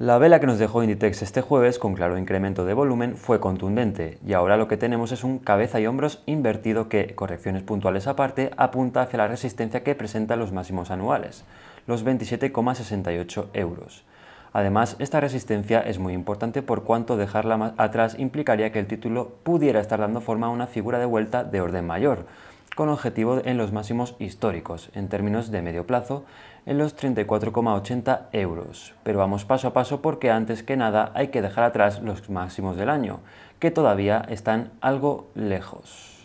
La vela que nos dejó Inditex este jueves con claro incremento de volumen fue contundente y ahora lo que tenemos es un cabeza y hombros invertido que, correcciones puntuales aparte, apunta hacia la resistencia que presenta los máximos anuales, los 27,68 euros. Además, esta resistencia es muy importante por cuanto dejarla atrás implicaría que el título pudiera estar dando forma a una figura de vuelta de orden mayor, con objetivo en los máximos históricos, en términos de medio plazo, en los 34,80 euros. Pero vamos paso a paso porque antes que nada hay que dejar atrás los máximos del año, que todavía están algo lejos.